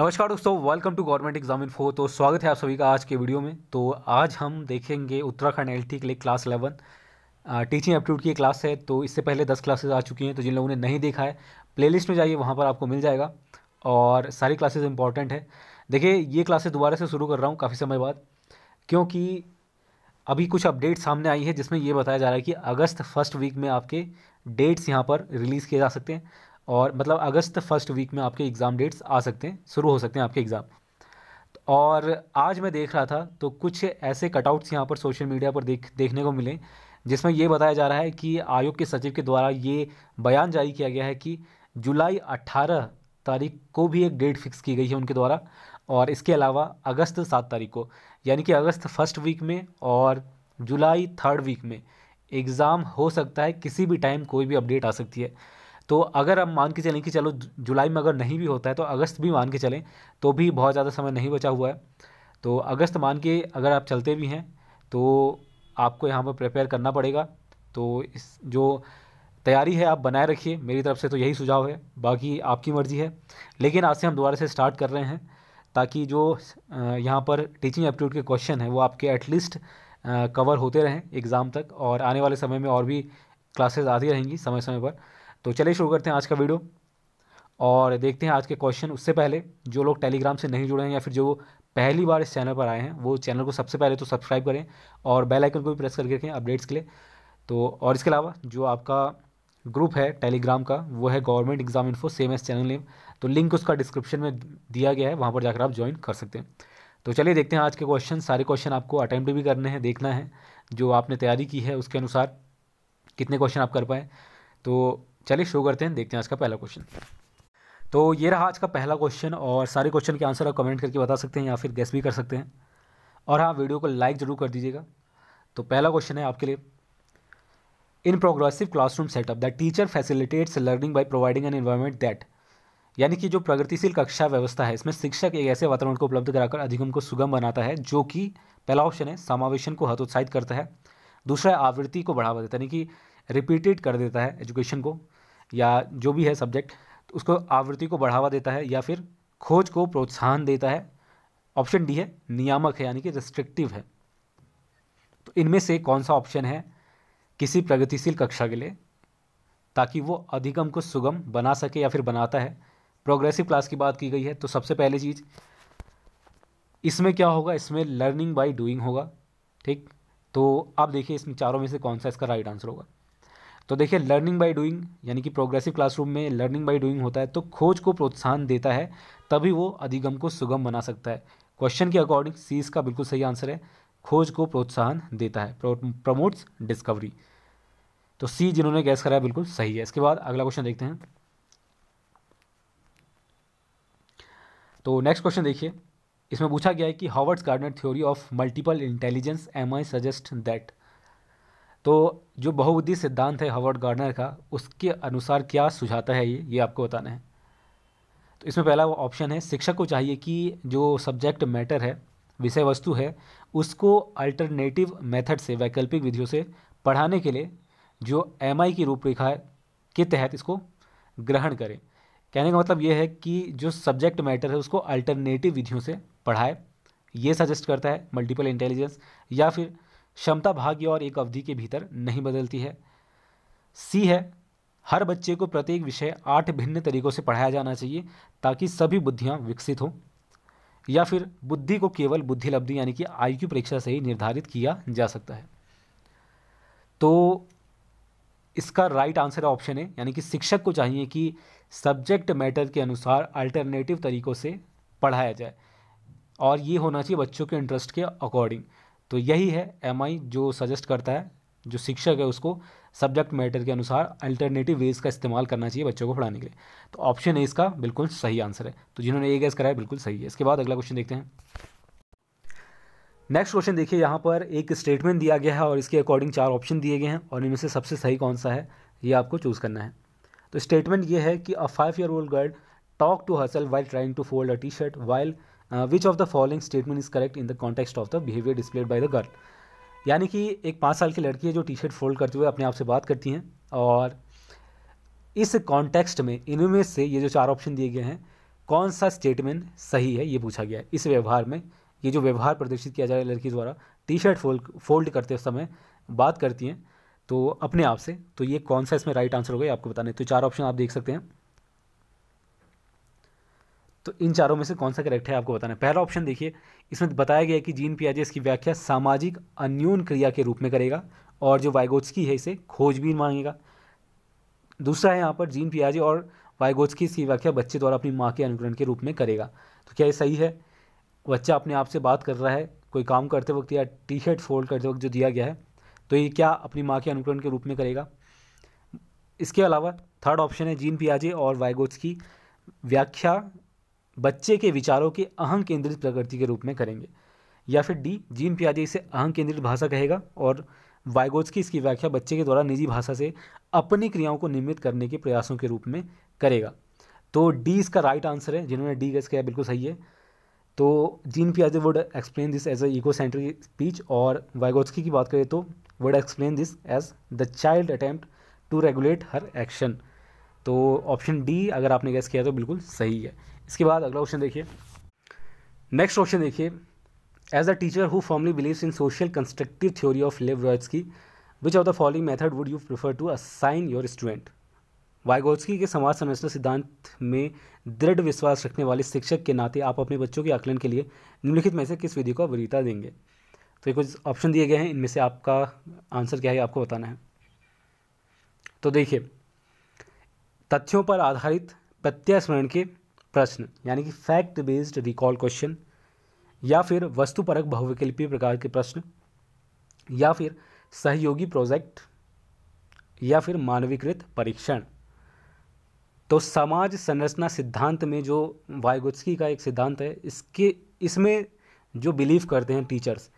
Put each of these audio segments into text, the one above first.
नमस्कार दोस्तों welcome to government exam info तो स्वागत है आप सभी का आज के वीडियो में तो आज हम देखेंगे उत्तराखंड एल के लिए क्लास इलेवन टीचिंग एप्टीट्यूड की क्लास है तो इससे पहले दस क्लासेस आ चुकी हैं तो जिन लोगों ने नहीं देखा है लिस्ट में जाइए वहाँ पर आपको मिल जाएगा और सारी क्लासेज इंपॉर्टेंट है देखिए ये क्लासेज दोबारा से शुरू कर रहा हूँ काफ़ी समय बाद क्योंकि अभी कुछ अपडेट सामने आई है जिसमें ये बताया जा रहा है कि अगस्त फर्स्ट वीक में आपके डेट्स यहाँ पर रिलीज़ किए जा सकते हैं और मतलब अगस्त फर्स्ट वीक में आपके एग्ज़ाम डेट्स आ सकते हैं शुरू हो सकते हैं आपके एग्ज़ाम और आज मैं देख रहा था तो कुछ ऐसे कटआउट्स यहाँ पर सोशल मीडिया पर देख देखने को मिले जिसमें ये बताया जा रहा है कि आयोग के सचिव के द्वारा ये बयान जारी किया गया है कि जुलाई 18 तारीख को भी एक डेट फिक्स की गई है उनके द्वारा और इसके अलावा अगस्त सात तारीख को यानी कि अगस्त फर्स्ट वीक में और जुलाई थर्ड वीक में एग्ज़ाम हो सकता है किसी भी टाइम कोई भी अपडेट आ सकती है तो अगर हम मान के चलें कि चलो जुलाई में अगर नहीं भी होता है तो अगस्त भी मान के चलें तो भी बहुत ज़्यादा समय नहीं बचा हुआ है तो अगस्त मान के अगर आप चलते भी हैं तो आपको यहाँ पर प्रिपेयर करना पड़ेगा तो इस जो तैयारी है आप बनाए रखिए मेरी तरफ से तो यही सुझाव है बाकी आपकी मर्ज़ी है लेकिन आज से हम दोबारा से स्टार्ट कर रहे हैं ताकि जो यहाँ पर टीचिंग एप्टीट्यूड के क्वेश्चन हैं वो आपके एटलीस्ट कवर होते रहें एग्ज़ाम तक और आने वाले समय में और भी क्लासेस आती रहेंगी समय समय पर तो चलिए शुरू करते हैं आज का वीडियो और देखते हैं आज के क्वेश्चन उससे पहले जो लोग टेलीग्राम से नहीं जुड़े हैं या फिर जो पहली बार इस चैनल पर आए हैं वो चैनल को सबसे पहले तो सब्सक्राइब करें और बेल आइकन को भी प्रेस करके रखें अपडेट्स के लिए तो और इसके अलावा जो आपका ग्रुप है टेलीग्राम का वो है government exam info same as channel name तो लिंक उसका डिस्क्रिप्शन में दिया गया है वहाँ पर जाकर आप ज्वाइन कर सकते हैं तो चलिए देखते हैं आज के क्वेश्चन सारे क्वेश्चन आपको अटैम्प्ट भी करने हैं देखना है जो आपने तैयारी की है उसके अनुसार कितने क्वेश्चन आप कर पाएँ तो चलिए शुरू करते हैं देखते हैं आज का पहला क्वेश्चन तो ये रहा आज का पहला क्वेश्चन और सारे क्वेश्चन के आंसर आप कमेंट करके बता सकते हैं या फिर गेस भी कर सकते हैं और हाँ वीडियो को लाइक ज़रूर कर दीजिएगा तो पहला क्वेश्चन है आपके लिए in progressive classroom setup that teacher facilitates learning by providing an environment that यानी कि जो प्रगतिशील कक्षा व्यवस्था है इसमें शिक्षक एक ऐसे वातावरण को उपलब्ध कराकर अधिगम को सुगम बनाता है जो कि पहला ऑप्शन है समावेशन को हतोत्साहित करता है दूसरा आवृत्ति को बढ़ावा देता है यानी कि रिपीटेड कर देता है एजुकेशन को या जो भी है सब्जेक्ट तो उसको आवृत्ति को बढ़ावा देता है या फिर खोज को प्रोत्साहन देता है ऑप्शन डी है नियामक है यानी कि रिस्ट्रिक्टिव है तो इनमें से कौन सा ऑप्शन है किसी प्रगतिशील कक्षा के लिए ताकि वो अधिगम को सुगम बना सके या फिर बनाता है प्रोग्रेसिव क्लास की बात की गई है तो सबसे पहली चीज़ इसमें क्या होगा इसमें लर्निंग बाय डूइंग होगा ठीक तो आप देखिए इसमें चारों में से कौन सा इसका राइट आंसर होगा तो देखिए लर्निंग बाय डूइंग यानी कि प्रोग्रेसिव क्लासरूम में लर्निंग बाय डूइंग होता है तो खोज को प्रोत्साहन देता है तभी वो अधिगम को सुगम बना सकता है क्वेश्चन के अकॉर्डिंग सी इसका बिल्कुल सही आंसर है खोज को प्रोत्साहन देता है प्रमोट्स डिस्कवरी तो सी जिन्होंने गैस कराया बिल्कुल सही है इसके बाद अगला क्वेश्चन देखते हैं तो नेक्स्ट क्वेश्चन देखिए इसमें पूछा गया है कि Howard's Gardner theory of multiple intelligence M I suggest that तो जो बहुबुद्धि सिद्धांत है हवर्ड गार्डनर का उसके अनुसार क्या सुझाता है ये ये आपको बताना है तो इसमें पहला वो ऑप्शन है शिक्षक को चाहिए कि जो सब्जेक्ट मैटर है विषय वस्तु है उसको अल्टरनेटिव मेथड से वैकल्पिक विधियों से पढ़ाने के लिए जो एम की रूपरेखा के तहत इसको ग्रहण करें कहने का मतलब ये है कि जो सब्जेक्ट मैटर है उसको अल्टरनेटिव विधियों से पढ़ाए ये सजेस्ट करता है मल्टीपल इंटेलिजेंस या फिर क्षमता भाग्य और एक अवधि के भीतर नहीं बदलती है सी है हर बच्चे को प्रत्येक विषय आठ भिन्न तरीकों से पढ़ाया जाना चाहिए ताकि सभी बुद्धियाँ विकसित हों या फिर बुद्धि को केवल बुद्धि लब्धि यानी कि आईक्यू परीक्षा से ही निर्धारित किया जा सकता है तो इसका राइट आंसर ऑप्शन है यानी कि शिक्षक को चाहिए कि सब्जेक्ट मैटर के अनुसार अल्टरनेटिव तरीक़ों से पढ़ाया जाए और ये होना चाहिए बच्चों के इंटरेस्ट के अकॉर्डिंग तो यही है एम जो सजेस्ट करता है जो शिक्षक है उसको सब्जेक्ट मैटर के अनुसार अल्टरनेटिव वेज का इस्तेमाल करना चाहिए बच्चों को पढ़ाने के लिए तो ऑप्शन ए इसका बिल्कुल सही आंसर है तो जिन्होंने ये गैस कराया बिल्कुल सही है इसके बाद अगला क्वेश्चन देखते हैं नेक्स्ट क्वेश्चन देखिए यहाँ पर एक स्टेटमेंट दिया गया है और इसके अकॉर्डिंग चार ऑप्शन दिए गए हैं और इनमें से सबसे सही कौन सा है ये आपको चूज़ करना है तो स्टेटमेंट ये है कि a five year old girl talk to herself while trying to fold a T shirt while which of the following statement is correct in the the of the behaviour displayed by the girl यानी कि एक पाँच साल की लड़की है जो T shirt fold करते हुए अपने आप से बात करती हैं और इस कॉन्टेक्स्ट में इनमें से ये जो चार ऑप्शन दिए गए हैं कौन सा स्टेटमेंट सही है ये पूछा गया है इस व्यवहार में ये जो व्यवहार प्रदर्शित किया जा रहा है लड़की द्वारा टी शर्ट फोल्ड फोल्ड करते समय बात करती हैं तो अपने आप से तो ये कौन सा इसमें राइट आंसर होगा ये आपको बताने तो चार ऑप्शन आप देख सकते हैं तो इन चारों में से कौन सा करेक्ट है आपको बताना है पहला ऑप्शन देखिए इसमें बताया गया है कि जीन पियाजे इसकी व्याख्या सामाजिक अन्यून क्रिया के रूप में करेगा और जो वाइगोत्सकी है इसे खोजबीन मांगेगा दूसरा है यहाँ पर जीन पियाजे और वाइगोत्सकी इसकी व्याख्या बच्चे द्वारा अपनी माँ के अनुकरण के रूप में करेगा तो क्या ये सही है बच्चा अपने आप से बात कर रहा है कोई काम करते वक्त या टी शर्ट फोल्ड करते वक्त जो दिया गया है तो ये क्या अपनी माँ के अनुकरण के रूप में करेगा इसके अलावा थर्ड ऑप्शन है जीन पियाजे और वाइगोत्सकी व्याख्या बच्चे के विचारों के अहं केंद्रित प्रकृति के रूप में करेंगे या फिर डी जीन प्याजे इसे अहं केंद्रित भाषा कहेगा और वाइगोज की इसकी व्याख्या बच्चे के द्वारा निजी भाषा से अपनी क्रियाओं को निर्मित करने के प्रयासों के रूप में करेगा तो डी इसका राइट आंसर है जिन्होंने डी गेस किया बिल्कुल सही है तो जीन पियाजे would explain this as a egocentric speech और वाइगोस्की की बात करें तो would explain this as the child attempt to regulate her action तो ऑप्शन डी अगर आपने गैस किया तो बिल्कुल सही है इसके बाद अगला क्वेश्चन देखिए नेक्स्ट क्वेश्चन देखिए as a teacher who formally believes in social constructive theory of Lev Vygotsky की which of the following method would you prefer to assign your student Vygotsky के समाज संरचना सिद्धांत में दृढ़ विश्वास रखने वाले शिक्षक के नाते आप अपने बच्चों के आकलन के लिए निम्नलिखित में से किस विधि को वरीयता देंगे तो ये कुछ ऑप्शन दिए गए हैं इनमें से आपका आंसर क्या है आपको बताना है तो देखिए तथ्यों पर आधारित प्रत्यास्मरण के प्रश्न यानी कि फैक्ट बेस्ड रिकॉल क्वेश्चन या फिर वस्तुपरक बहुविकल्पीय प्रकार के प्रश्न या फिर सहयोगी प्रोजेक्ट या फिर मानवीकृत परीक्षण तो समाज संरचना सिद्धांत में जो वायगुत्सकी का एक सिद्धांत है इसके इसमें जो बिलीव करते हैं टीचर्स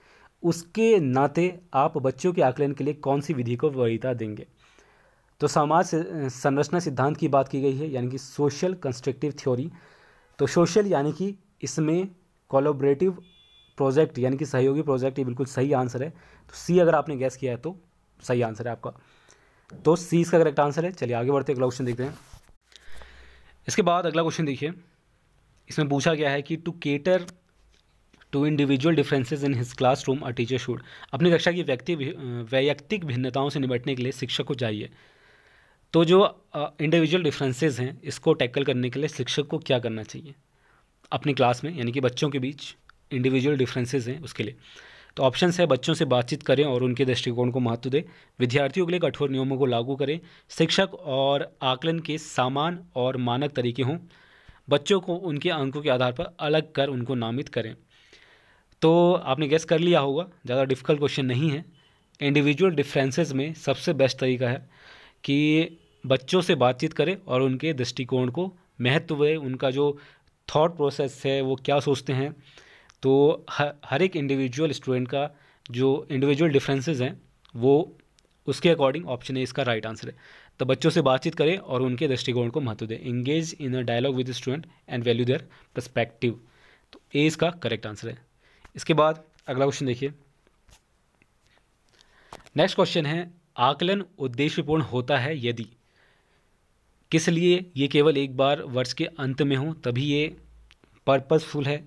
उसके नाते आप बच्चों के आकलन के लिए कौन सी विधि को वरीयता देंगे तो समाज संरचना सिद्धांत की बात की गई है यानी कि सोशल कंस्ट्रक्टिव थ्योरी तो सोशल यानी कि इसमें कोलोबरेटिव प्रोजेक्ट यानी कि सहयोगी प्रोजेक्ट ये बिल्कुल सही आंसर है तो सी अगर आपने गैस किया है तो सही आंसर है आपका तो सी इसका करेक्ट आंसर है चलिए आगे बढ़ते अगला क्वेश्चन देखते हैं इसके बाद अगला क्वेश्चन देखिए इसमें पूछा गया है कि to cater to individual differences in his class room a teacher should अपनी कक्षा की व्यक्ति वैयक्तिक भिन्नताओं से निपटने के लिए शिक्षक को चाहिए तो जो इंडिविजुअल डिफरेंसेस हैं इसको टैकल करने के लिए शिक्षक को क्या करना चाहिए अपनी क्लास में यानी कि बच्चों के बीच इंडिविजुअल डिफरेंसेस हैं उसके लिए तो ऑप्शन है बच्चों से बातचीत करें और उनके दृष्टिकोण को महत्व दें विद्यार्थियों के लिए कठोर नियमों को लागू करें शिक्षक और आकलन के सामान और मानक तरीके हों बच्चों को उनके अंकों के आधार पर अलग कर उनको नामित करें तो आपने गेस कर लिया होगा ज़्यादा डिफिकल्ट क्वेश्चन नहीं है इंडिविजुअल डिफरेंसेस में सबसे बेस्ट तरीका है कि बच्चों से बातचीत करें और उनके दृष्टिकोण को महत्व है उनका जो थॉट प्रोसेस है वो क्या सोचते हैं तो हर एक इंडिविजुअल स्टूडेंट का जो इंडिविजुअल डिफरेंसेस हैं वो उसके अकॉर्डिंग ऑप्शन है इसका राइट आंसर है तो बच्चों से बातचीत करें और उनके दृष्टिकोण को महत्व दें engage in a dialogue with student and value their perspective तो ए इसका करेक्ट आंसर है इसके बाद अगला क्वेश्चन देखिए नेक्स्ट क्वेश्चन है आकलन उद्देश्यपूर्ण होता है यदि किस लिए ये केवल एक बार वर्ष के अंत में हो तभी ये पर्पज़फुल है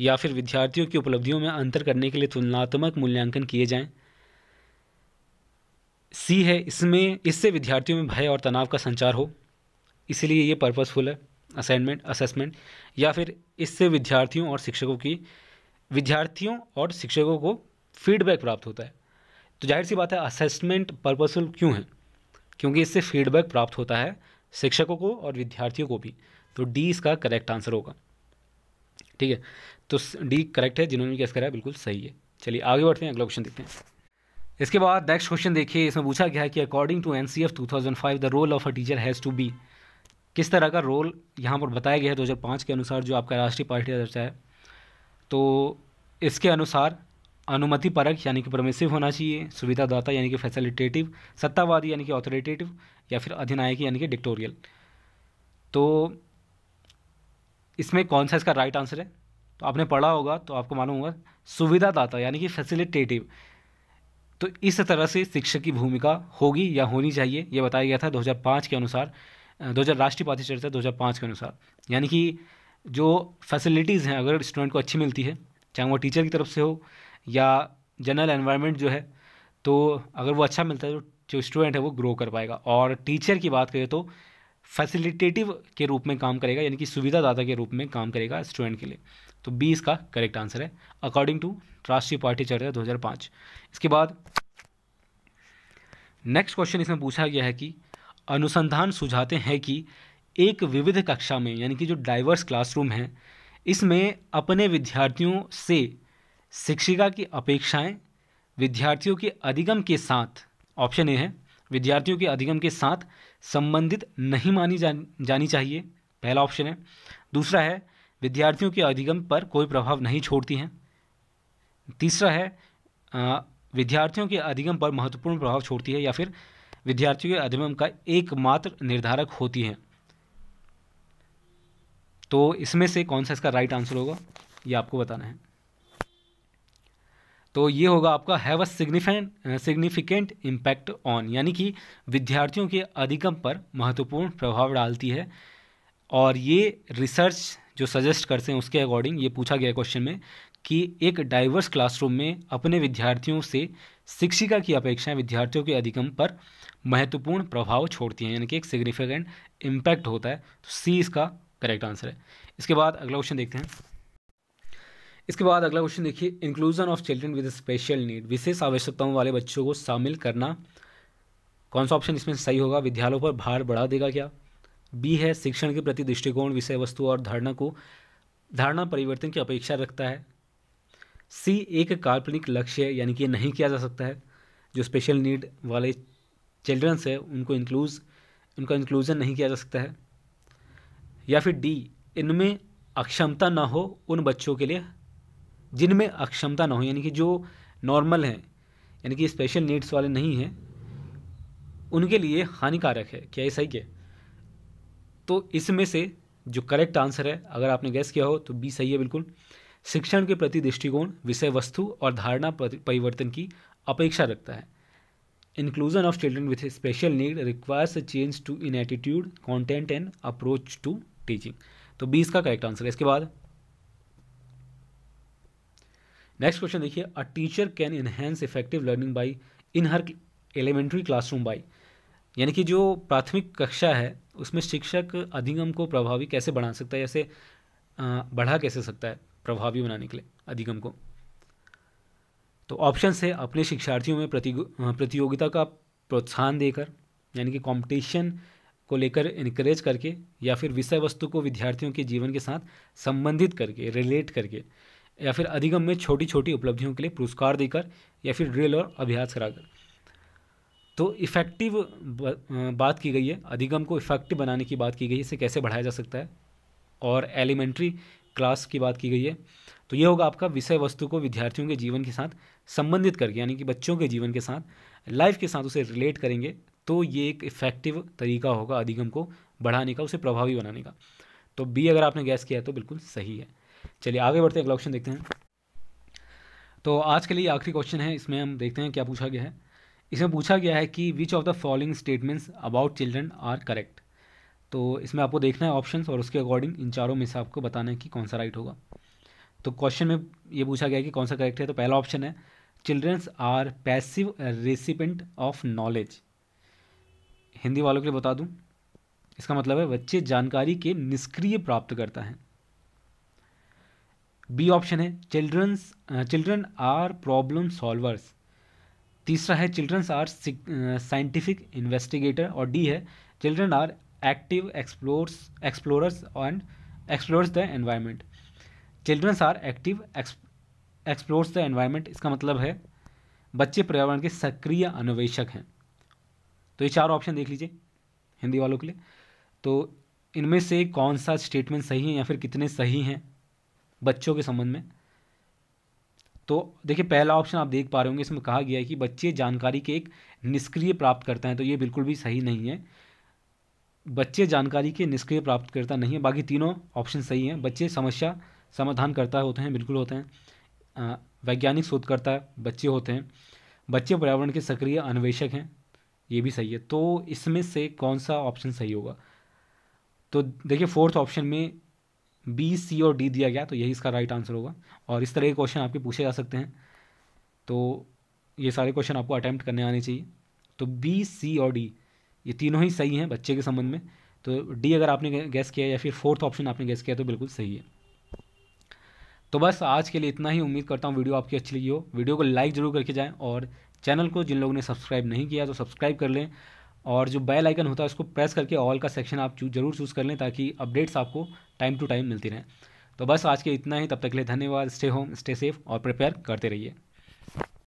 या फिर विद्यार्थियों की उपलब्धियों में अंतर करने के लिए तुलनात्मक मूल्यांकन किए जाएं सी है इसमें इससे विद्यार्थियों में भय और तनाव का संचार हो इसलिए ये पर्पज़फुल है असाइनमेंट असेसमेंट या फिर इससे विद्यार्थियों और शिक्षकों की विद्यार्थियों और शिक्षकों को फीडबैक प्राप्त होता है तो जाहिर सी बात है असेसमेंट पर्पसफुल क्यों है क्योंकि इससे फीडबैक प्राप्त होता है शिक्षकों को और विद्यार्थियों को भी तो डी इसका करेक्ट आंसर होगा ठीक है तो डी करेक्ट है जिन्होंने कैसे करा बिल्कुल सही है चलिए आगे बढ़ते हैं अगला क्वेश्चन देखते हैं इसके बाद नेक्स्ट क्वेश्चन देखिए इसमें पूछा गया है कि according to N C F two thousand five the role of a teacher has to be किस तरह का रोल यहाँ पर बताया गया है दो हज़ार पाँच के अनुसार जो आपका राष्ट्रीय पार्टी दर्जा है तो इसके अनुसार अनुमति परक यानी कि परमिसिव होना चाहिए सुविधादाता यानी कि फैसिलिटेटिव सत्तावादी यानी कि ऑथोरिटेटिव या फिर अधिनायक यानी कि डिक्टोरियल तो इसमें कौन सा इसका राइट आंसर है तो आपने पढ़ा होगा तो आपको मालूम होगा सुविधादाता यानी कि फैसिलिटेटिव तो इस तरह से शिक्षक की भूमिका होगी या होनी चाहिए यह बताया गया था 2005 के अनुसार दो हज़ार राष्ट्रीय पाठ्यचर्चा दो के अनुसार यानी कि जो फैसिलिटीज़ हैं अगर स्टूडेंट को अच्छी मिलती है चाहे वो टीचर की तरफ से हो या जनरल एनवायरनमेंट जो है तो अगर वो अच्छा मिलता है तो जो स्टूडेंट है वो ग्रो कर पाएगा और टीचर की बात करें तो फैसिलिटेटिव के रूप में काम करेगा यानी कि सुविधादाता के रूप में काम करेगा स्टूडेंट के लिए तो बी इसका करेक्ट आंसर है अकॉर्डिंग टू राष्ट्रीय पार्टी चर्चा 2005 इसके बाद नेक्स्ट क्वेश्चन इसमें पूछा गया है कि अनुसंधान सुझाते हैं कि एक विविध कक्षा में यानी कि जो डाइवर्स क्लासरूम है इसमें अपने विद्यार्थियों से शिक्षिका की अपेक्षाएं विद्यार्थियों के अधिगम के साथ ऑप्शन ए है विद्यार्थियों के अधिगम के साथ संबंधित नहीं मानी जान, जानी चाहिए पहला ऑप्शन है दूसरा है विद्यार्थियों के अधिगम पर कोई प्रभाव नहीं छोड़ती हैं तीसरा है आ, विद्यार्थियों के अधिगम पर महत्वपूर्ण प्रभाव छोड़ती है या फिर विद्यार्थियों के अधिगम का एकमात्र निर्धारक होती है तो इसमें से कौन सा इसका राइट आंसर होगा ये आपको बताना है तो ये होगा आपका have a significant significant impact on यानी कि विद्यार्थियों के अधिगम पर महत्वपूर्ण प्रभाव डालती है और ये रिसर्च जो सजेस्ट करते हैं उसके अकॉर्डिंग ये पूछा गया क्वेश्चन में कि एक डाइवर्स क्लासरूम में अपने विद्यार्थियों से शिक्षिका की अपेक्षाएं विद्यार्थियों के अधिगम पर महत्वपूर्ण प्रभाव छोड़ती हैं यानी कि एक सिग्निफिकेंट इम्पैक्ट होता है तो सी इसका करेक्ट आंसर है इसके बाद अगला क्वेश्चन देखते हैं इसके बाद अगला क्वेश्चन देखिए inclusion of children with special need विशेष आवश्यकताओं वाले बच्चों को शामिल करना कौन सा ऑप्शन इसमें सही होगा विद्यालयों पर भार बढ़ा देगा क्या बी है शिक्षण के प्रति दृष्टिकोण विषय वस्तु और धारणा को धारणा परिवर्तन की अपेक्षा रखता है सी एक काल्पनिक लक्ष्य यानी कि नहीं किया जा सकता है जो स्पेशल नीड वाले चिल्ड्रंस है उनको इंक्लूज उनका इंक्लूजन नहीं किया जा सकता है या फिर डी इनमें अक्षमता ना हो उन बच्चों के लिए जिनमें अक्षमता ना हो यानी कि जो नॉर्मल हैं यानी कि स्पेशल नीड्स वाले नहीं हैं उनके लिए हानिकारक है क्या ये सही है तो इसमें से जो करेक्ट आंसर है अगर आपने गैस किया हो तो बी सही है बिल्कुल शिक्षण के प्रति दृष्टिकोण विषय वस्तु और धारणा परिवर्तन की अपेक्षा रखता है inclusion of children with special need requires a change to in attitude content and approach to teaching तो बी इसका करेक्ट आंसर है इसके बाद नेक्स्ट क्वेश्चन देखिए a teacher can enhance effective learning by in her elementary classroom by यानी कि जो प्राथमिक कक्षा है उसमें शिक्षक अधिगम को प्रभावी कैसे बढ़ा सकता है जैसे बढ़ा कैसे सकता है प्रभावी बनाने के लिए अधिगम को तो ऑप्शन है अपने शिक्षार्थियों में प्रतियोगिता का प्रोत्साहन देकर यानी कि कंपटीशन को लेकर इनक्रेज करके या फिर विषय वस्तु को विद्यार्थियों के जीवन के साथ संबंधित करके रिलेट करके या फिर अधिगम में छोटी छोटी उपलब्धियों के लिए पुरस्कार देकर या फिर ड्रिल और अभ्यास कराकर तो इफ़ेक्टिव बात की गई है अधिगम को इफ़ेक्टिव बनाने की बात की गई है इसे कैसे बढ़ाया जा सकता है और एलिमेंट्री क्लास की बात की गई है तो ये होगा आपका विषय वस्तु को विद्यार्थियों के जीवन के साथ संबंधित करके यानी कि बच्चों के जीवन के साथ लाइफ के साथ उसे रिलेट करेंगे तो ये एक इफ़ेक्टिव तरीका होगा अधिगम को बढ़ाने का उसे प्रभावी बनाने का तो बी अगर आपने गैस किया है तो बिल्कुल सही है चलिए आगे बढ़ते हैं अगला क्वेश्चन देखते हैं तो आज के लिए आखिरी क्वेश्चन है इसमें हम देखते हैं क्या पूछा गया है इसमें पूछा गया है कि which of the following statements about children are correct तो इसमें आपको देखना है ऑप्शन और उसके अकॉर्डिंग इन चारों में से आपको बताना है कि कौन सा राइट होगा तो क्वेश्चन में ये पूछा गया है कि कौन सा करेक्ट है तो पहला ऑप्शन है children's are passive recipient of knowledge Hindi वालों के लिए बता दूं इसका मतलब है बच्चे जानकारी के निष्क्रिय प्राप्त करता है बी ऑप्शन है children's children are problem solvers तीसरा है चिल्ड्रंस आर साइंटिफिक इन्वेस्टिगेटर और डी है children are active explores explorers and explores the environment children's are active explores the environment इसका मतलब है बच्चे पर्यावरण के सक्रिय अन्वेषक हैं तो ये चार ऑप्शन देख लीजिए हिंदी वालों के लिए तो इनमें से कौन सा स्टेटमेंट सही है या फिर कितने सही हैं बच्चों के संबंध में तो देखिए पहला ऑप्शन आप देख पा रहे होंगे इसमें कहा गया है कि बच्चे जानकारी के एक निष्क्रिय प्राप्तकर्ता हैं तो ये बिल्कुल भी सही नहीं है बच्चे जानकारी के निष्क्रिय प्राप्तकर्ता नहीं है बाकी तीनों ऑप्शन सही हैं बच्चे समस्या समाधान करता होते हैं बिल्कुल होते हैं वैज्ञानिक शोधकर्ता बच्चे होते हैं बच्चे पर्यावरण के सक्रिय अन्वेषक हैं ये भी सही है तो इसमें से कौन सा ऑप्शन सही होगा तो देखिए फोर्थ ऑप्शन में बी सी और डी दिया गया तो यही इसका राइट आंसर होगा और इस तरह के क्वेश्चन आपके पूछे जा सकते हैं तो ये सारे क्वेश्चन आपको अटैम्प्ट करने आने चाहिए तो बी सी और डी ये तीनों ही सही हैं बच्चे के संबंध में तो डी अगर आपने गैस किया या फिर फोर्थ ऑप्शन आपने गैस किया तो बिल्कुल सही है तो बस आज के लिए इतना ही उम्मीद करता हूँ वीडियो आपकी अच्छी लगी हो वीडियो को लाइक ज़रूर करके जाएँ और चैनल को जिन लोगों ने सब्सक्राइब नहीं किया तो सब्सक्राइब कर लें और जो बेल आइकन होता है उसको प्रेस करके ऑल का सेक्शन आप चू, जरूर चूज़ कर लें ताकि अपडेट्स आपको टाइम टू टाइम मिलती रहें तो बस आज के इतना ही तब तक के लिए धन्यवाद स्टे होम स्टे सेफ और प्रिपेयर करते रहिए